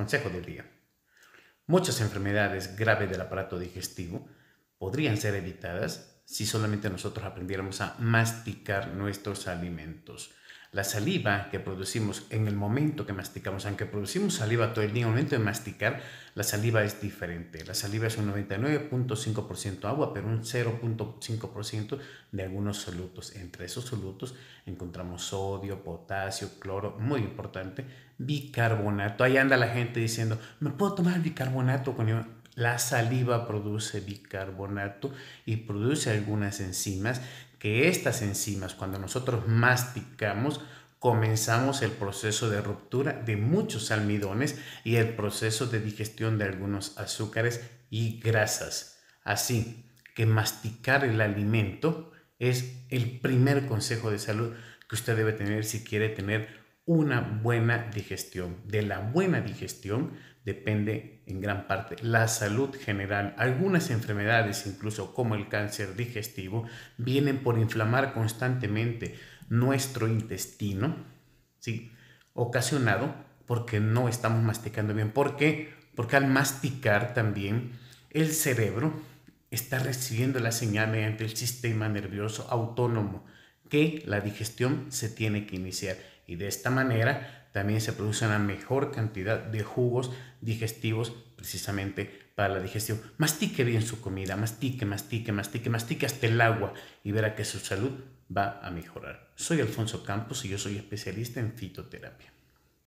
Consejo del día. Muchas enfermedades graves del aparato digestivo podrían ser evitadas si solamente nosotros aprendiéramos a masticar nuestros alimentos la saliva que producimos en el momento que masticamos, aunque producimos saliva todo el día, en el momento de masticar, la saliva es diferente. La saliva es un 99.5% agua, pero un 0.5% de algunos solutos. Entre esos solutos encontramos sodio, potasio, cloro, muy importante, bicarbonato. Ahí anda la gente diciendo, ¿me puedo tomar bicarbonato con la saliva produce bicarbonato y produce algunas enzimas que estas enzimas, cuando nosotros masticamos, comenzamos el proceso de ruptura de muchos almidones y el proceso de digestión de algunos azúcares y grasas. Así que masticar el alimento es el primer consejo de salud que usted debe tener si quiere tener una buena digestión. De la buena digestión depende en gran parte la salud general. Algunas enfermedades, incluso como el cáncer digestivo, vienen por inflamar constantemente nuestro intestino, ¿sí? ocasionado porque no estamos masticando bien. ¿Por qué? Porque al masticar también el cerebro está recibiendo la señal mediante el sistema nervioso autónomo que la digestión se tiene que iniciar y de esta manera también se produce una mejor cantidad de jugos digestivos precisamente para la digestión. Mastique bien su comida, mastique, mastique, mastique, mastique hasta el agua y verá que su salud va a mejorar. Soy Alfonso Campos y yo soy especialista en fitoterapia.